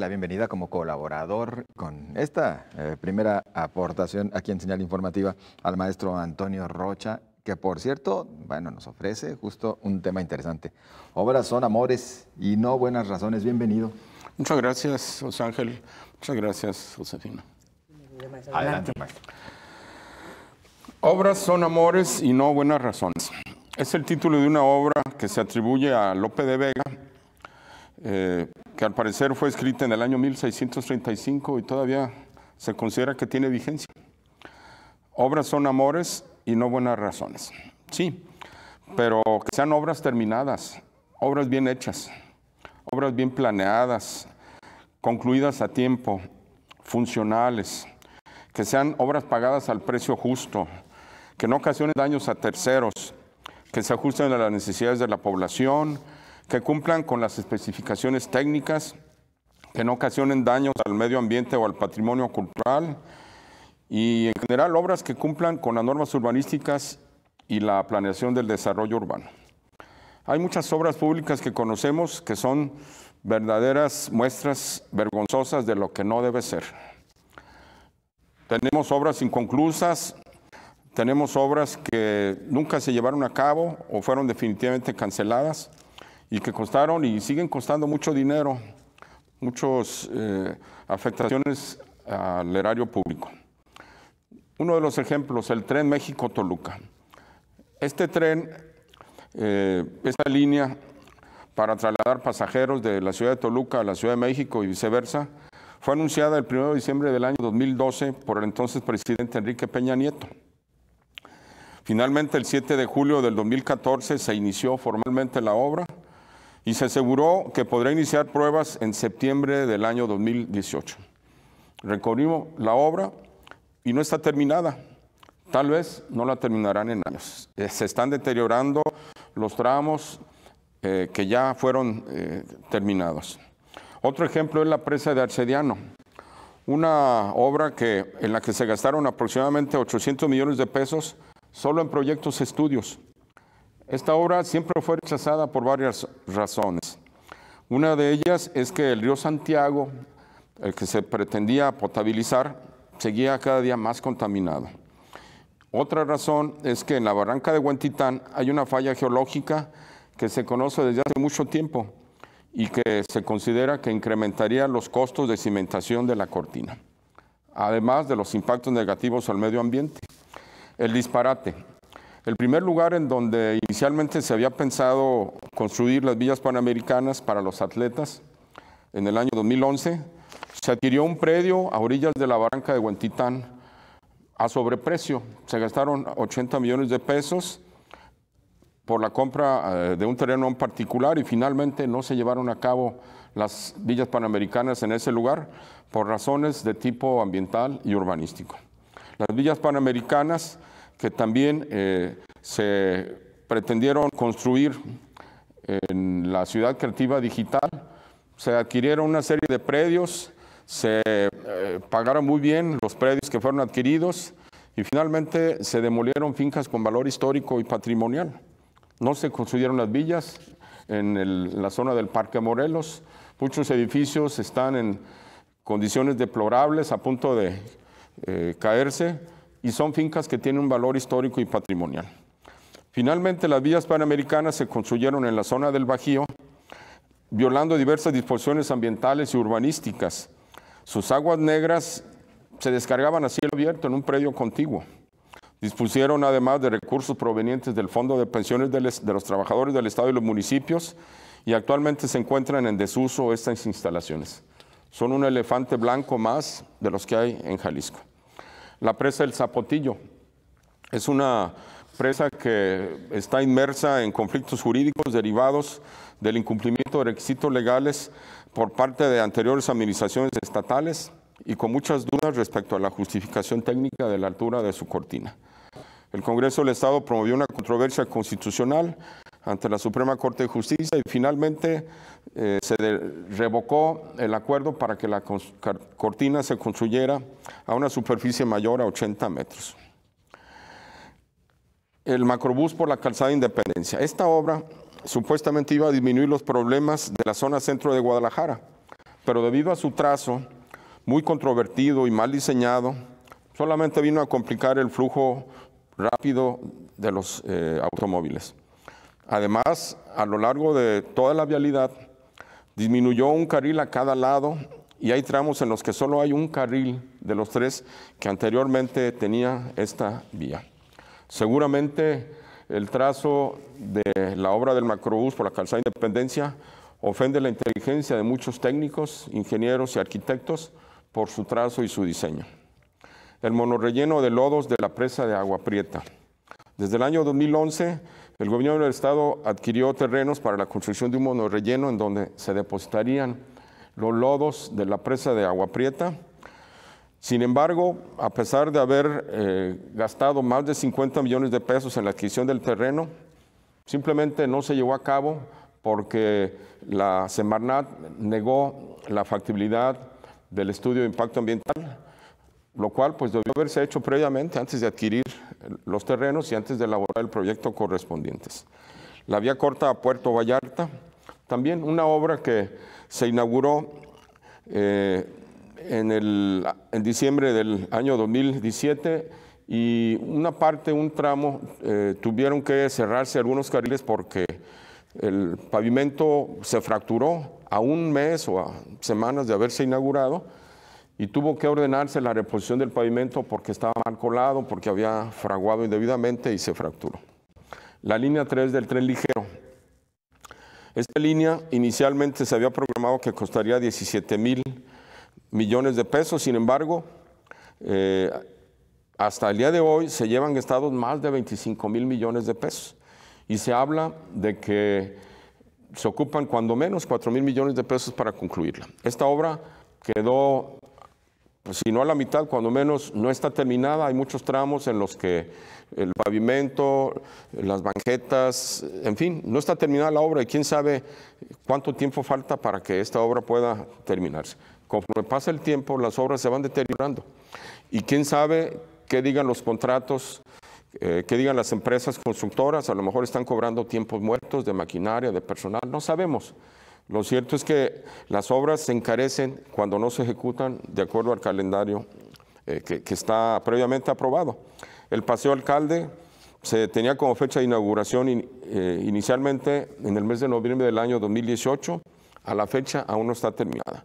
la bienvenida como colaborador con esta eh, primera aportación aquí en Señal Informativa al maestro Antonio Rocha, que por cierto, bueno, nos ofrece justo un tema interesante. Obras son amores y no buenas razones. Bienvenido. Muchas gracias, José Ángel. Muchas gracias, Josefina. Adelante, maestro. Obras son amores y no buenas razones. Es el título de una obra que se atribuye a Lope de Vega, eh, que al parecer fue escrita en el año 1635 y todavía se considera que tiene vigencia. Obras son amores y no buenas razones. Sí, pero que sean obras terminadas, obras bien hechas, obras bien planeadas, concluidas a tiempo, funcionales, que sean obras pagadas al precio justo, que no ocasionen daños a terceros, que se ajusten a las necesidades de la población, que cumplan con las especificaciones técnicas, que no ocasionen daños al medio ambiente o al patrimonio cultural y en general obras que cumplan con las normas urbanísticas y la planeación del desarrollo urbano. Hay muchas obras públicas que conocemos que son verdaderas muestras vergonzosas de lo que no debe ser. Tenemos obras inconclusas, tenemos obras que nunca se llevaron a cabo o fueron definitivamente canceladas y que costaron y siguen costando mucho dinero, muchas eh, afectaciones al erario público. Uno de los ejemplos, el tren México-Toluca. Este tren, eh, esta línea para trasladar pasajeros de la ciudad de Toluca a la Ciudad de México y viceversa, fue anunciada el 1 de diciembre del año 2012 por el entonces presidente Enrique Peña Nieto. Finalmente, el 7 de julio del 2014 se inició formalmente la obra y se aseguró que podrá iniciar pruebas en septiembre del año 2018. Recorrimos la obra y no está terminada. Tal vez no la terminarán en años. Eh, se están deteriorando los tramos eh, que ya fueron eh, terminados. Otro ejemplo es la presa de Arcediano, una obra que, en la que se gastaron aproximadamente 800 millones de pesos solo en proyectos estudios esta obra siempre fue rechazada por varias razones. Una de ellas es que el río Santiago, el que se pretendía potabilizar, seguía cada día más contaminado. Otra razón es que en la barranca de Huentitán hay una falla geológica que se conoce desde hace mucho tiempo y que se considera que incrementaría los costos de cimentación de la cortina, además de los impactos negativos al medio ambiente. El disparate. El primer lugar en donde inicialmente se había pensado construir las villas panamericanas para los atletas, en el año 2011, se adquirió un predio a orillas de la barranca de Huentitán a sobreprecio. Se gastaron 80 millones de pesos por la compra eh, de un terreno en particular y finalmente no se llevaron a cabo las villas panamericanas en ese lugar por razones de tipo ambiental y urbanístico. Las villas panamericanas que también eh, se pretendieron construir en la ciudad creativa digital. Se adquirieron una serie de predios, se eh, pagaron muy bien los predios que fueron adquiridos y finalmente se demolieron fincas con valor histórico y patrimonial. No se construyeron las villas en, la zona del Parque Morelos. Muchos edificios están en condiciones deplorables, a punto de eh, caerse y son fincas que tienen un valor histórico y patrimonial. Finalmente, las vías panamericanas se construyeron en la zona del Bajío, violando diversas disposiciones ambientales y urbanísticas. Sus aguas negras se descargaban a cielo abierto en un predio contiguo. Dispusieron además de recursos provenientes del Fondo de Pensiones de los Trabajadores del Estado y los municipios y actualmente se encuentran en desuso estas instalaciones. Son un elefante blanco más de los que hay en Jalisco la presa del Zapotillo. Es una presa que está inmersa en conflictos jurídicos derivados del incumplimiento de requisitos legales por parte de anteriores administraciones estatales y con muchas dudas respecto a la justificación técnica de la altura de su cortina. El Congreso del Estado promovió una controversia constitucional ante la Suprema Corte de Justicia y finalmente eh, se revocó el acuerdo para que la cortina se construyera a una superficie mayor a 80 metros. El macrobús por la calzada Independencia. Esta obra supuestamente iba a disminuir los problemas de la zona centro de Guadalajara, pero debido a su trazo muy controvertido y mal diseñado, solamente vino a complicar el flujo rápido de los eh, automóviles. Además, a lo largo de toda la vialidad, disminuyó un carril a cada lado y hay tramos en los que solo hay un carril de los tres que anteriormente tenía esta vía. Seguramente el trazo de la obra del macrobús por la calzada Independencia ofende la inteligencia de muchos técnicos, ingenieros y arquitectos por su trazo y su diseño. El monorrelleno de lodos de la presa de Agua Prieta. Desde el año 2011 el gobierno del Estado adquirió terrenos para la construcción de un monorrelleno en donde se depositarían los lodos de la presa de Agua Prieta. Sin embargo, a pesar de haber eh, gastado más de 50 millones de pesos en la adquisición del terreno, simplemente no se llevó a cabo porque la Semarnat negó la factibilidad del estudio de impacto ambiental lo cual pues debió haberse hecho previamente antes de adquirir los terrenos y antes de elaborar el proyecto correspondientes. La vía corta a Puerto Vallarta, también una obra que se inauguró eh, en, diciembre del año 2017 y una parte, un tramo, eh, tuvieron que cerrarse algunos carriles porque el pavimento se fracturó a un mes o a semanas de haberse inaugurado y tuvo que ordenarse la reposición del pavimento porque estaba mal colado, porque había fraguado indebidamente y se fracturó. La línea 3 del tren ligero. Esta línea inicialmente se había programado que costaría 17 mil millones de pesos, sin embargo, eh, hasta el día de hoy se llevan gastados más de 25 mil millones de pesos y se habla de que se ocupan cuando menos 4 mil millones de pesos para concluirla. Esta obra quedó pues, si no a la mitad, cuando menos no está terminada. Hay muchos tramos en los que el pavimento, las banquetas, en fin, no está terminada la obra y quién sabe cuánto tiempo falta para que esta obra pueda terminarse. Conforme pasa el tiempo, las obras se van deteriorando y quién sabe qué digan los contratos. Eh, qué digan las empresas constructoras, a lo mejor están cobrando tiempos muertos de maquinaria, de personal, no sabemos. Lo cierto es que las obras se encarecen cuando no se ejecutan de acuerdo al calendario eh, que, está previamente aprobado. El Paseo Alcalde se tenía como fecha de inauguración eh, inicialmente en el mes de noviembre del año 2018, a la fecha aún no está terminada.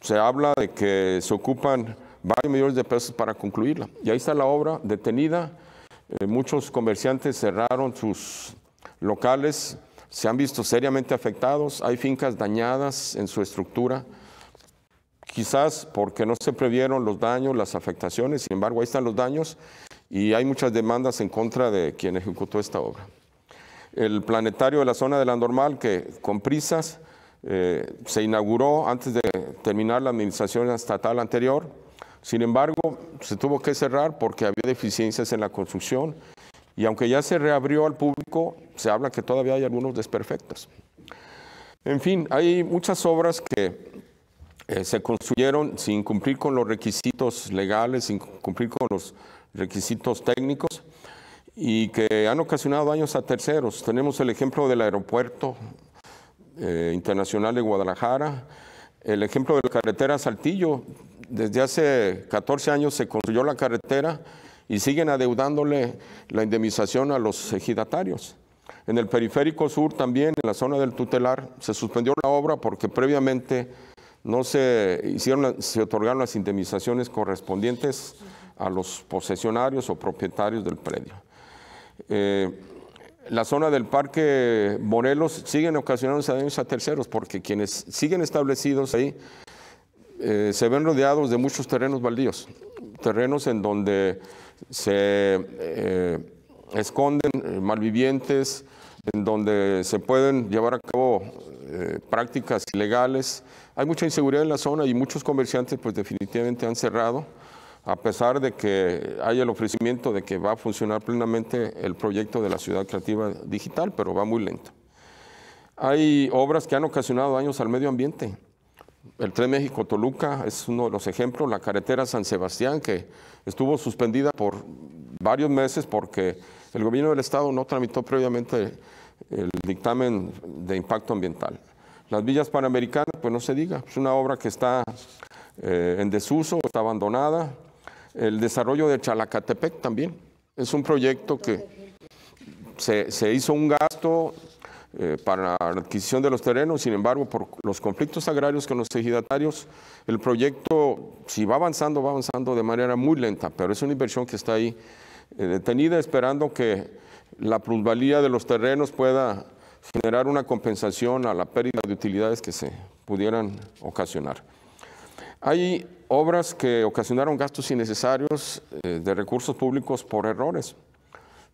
Se habla de que se ocupan varios millones de pesos para concluirla. Y ahí está la obra detenida. Eh, muchos comerciantes cerraron sus locales se han visto seriamente afectados, hay fincas dañadas en su estructura, quizás porque no se previeron los daños, las afectaciones, sin embargo ahí están los daños y hay muchas demandas en contra de quien ejecutó esta obra. El planetario de la zona de la normal que con prisas eh, se inauguró antes de terminar la administración estatal anterior, sin embargo se tuvo que cerrar porque había deficiencias en la construcción y aunque ya se reabrió al público, se habla que todavía hay algunos desperfectos. En fin, hay muchas obras que eh, se construyeron sin cumplir con los requisitos legales, sin cumplir con los requisitos técnicos y que han ocasionado daños a terceros. Tenemos el ejemplo del aeropuerto eh, internacional de Guadalajara, el ejemplo de la carretera Saltillo. Desde hace 14 años se construyó la carretera y siguen adeudándole la indemnización a los ejidatarios. En el periférico sur también, en la zona del tutelar, se suspendió la obra porque previamente no se, hicieron, se otorgaron las indemnizaciones correspondientes a los posesionarios o propietarios del predio. Eh, la zona del Parque Morelos siguen ocasionando daños a terceros porque quienes siguen establecidos ahí eh, se ven rodeados de muchos terrenos baldíos, terrenos en donde se eh, esconden eh, malvivientes, en donde se pueden llevar a cabo prácticas ilegales. Hay mucha inseguridad en la zona y muchos comerciantes pues definitivamente han cerrado, a pesar de que hay el ofrecimiento de que va a funcionar plenamente el proyecto de la ciudad creativa digital, pero va muy lento. Hay obras que han ocasionado daños al medio ambiente el tren México-Toluca es uno de los ejemplos, la carretera San Sebastián, que estuvo suspendida por varios meses porque el gobierno del Estado no tramitó previamente el dictamen de impacto ambiental. Las villas panamericanas, pues no se diga, es una obra que está eh, en desuso, está abandonada. El desarrollo de Chalacatepec también es un proyecto que se, se hizo un gasto, eh, para la adquisición de los terrenos. Sin embargo, por los conflictos agrarios con los ejidatarios, el proyecto, si va avanzando, va avanzando de manera muy lenta, pero es una inversión que está ahí eh, detenida esperando que la plusvalía de los terrenos pueda generar una compensación a la pérdida de utilidades que se pudieran ocasionar. Hay obras que ocasionaron gastos innecesarios eh, de recursos públicos por errores.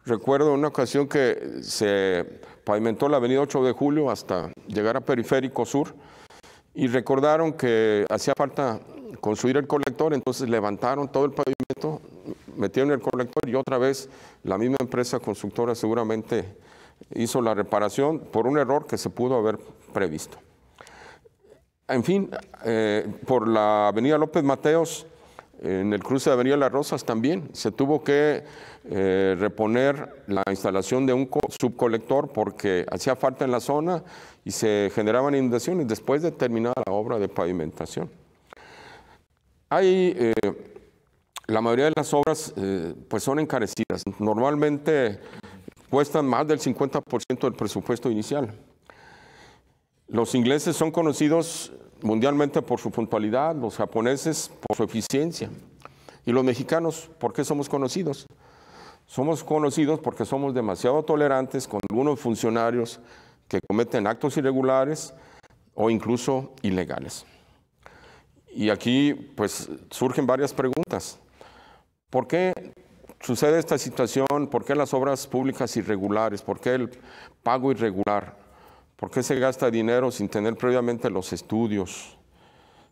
Recuerdo una ocasión que se pavimentó la avenida 8 de julio hasta llegar a Periférico Sur y recordaron que hacía falta construir el colector, entonces levantaron todo el pavimento, metieron el colector y otra vez la misma empresa constructora seguramente hizo la reparación por un error que se pudo haber previsto. En fin, eh, por la avenida López Mateos en el cruce de Avenida Las Rosas también se tuvo que eh, reponer la instalación de un subcolector porque hacía falta en la zona y se generaban inundaciones después de terminar la obra de pavimentación. Eh, la mayoría de las obras eh, pues son encarecidas. Normalmente cuestan más del 50% del presupuesto inicial. Los ingleses son conocidos mundialmente por su puntualidad, los japoneses por su eficiencia. Y los mexicanos, ¿por qué somos conocidos? Somos conocidos porque somos demasiado tolerantes con algunos funcionarios que cometen actos irregulares o incluso ilegales. Y aquí pues surgen varias preguntas. ¿Por qué sucede esta situación? ¿Por qué las obras públicas irregulares? ¿Por qué el pago irregular? ¿Por qué se gasta dinero sin tener previamente los estudios,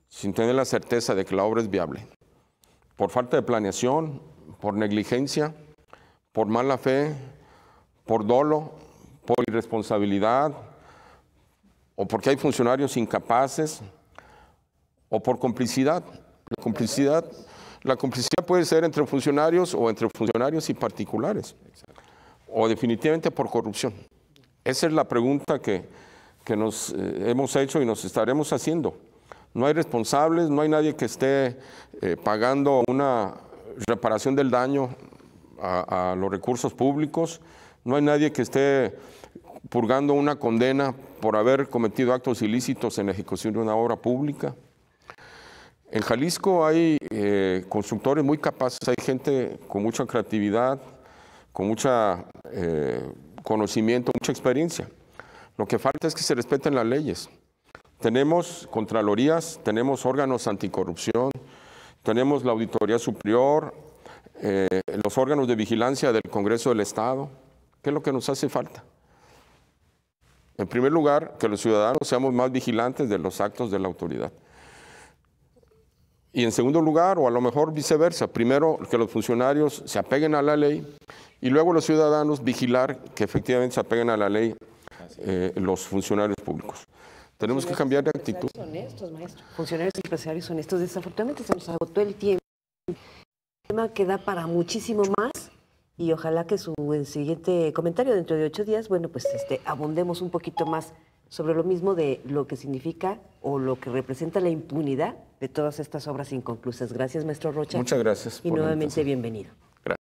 sin tener la certeza de que la obra es viable? Por falta de planeación, por negligencia, por mala fe, por dolo, por irresponsabilidad, o porque hay funcionarios incapaces, o por complicidad. La complicidad, la complicidad puede ser entre funcionarios o entre funcionarios y particulares, o definitivamente por corrupción. Esa es la pregunta que, nos eh, hemos hecho y nos estaremos haciendo. No hay responsables, no hay nadie que esté eh, pagando una reparación del daño a, los recursos públicos, no hay nadie que esté purgando una condena por haber cometido actos ilícitos en la ejecución de una obra pública. En Jalisco hay eh, constructores muy capaces, hay gente con mucha creatividad, con mucha conocimiento, mucha experiencia. Lo que falta es que se respeten las leyes. Tenemos contralorías, tenemos órganos anticorrupción, tenemos la Auditoría Superior, eh, los órganos de vigilancia del Congreso del Estado. ¿Qué es lo que nos hace falta? En primer lugar, que los ciudadanos seamos más vigilantes de los actos de la autoridad. Y en segundo lugar, o a lo mejor viceversa, primero que los funcionarios se apeguen a la ley y luego los ciudadanos vigilar que efectivamente se apeguen a la ley eh, los funcionarios públicos. Tenemos que cambiar de actitud. Funcionarios y empresarios honestos. Desafortunadamente se nos agotó el tiempo. El tema queda para muchísimo más y ojalá que su eh, siguiente comentario dentro de ocho días, bueno, pues este, abundemos un poquito más sobre lo mismo de lo que significa o lo que representa la impunidad de todas estas obras inconclusas. Gracias, maestro Rocha. Muchas gracias. Y nuevamente bienvenido.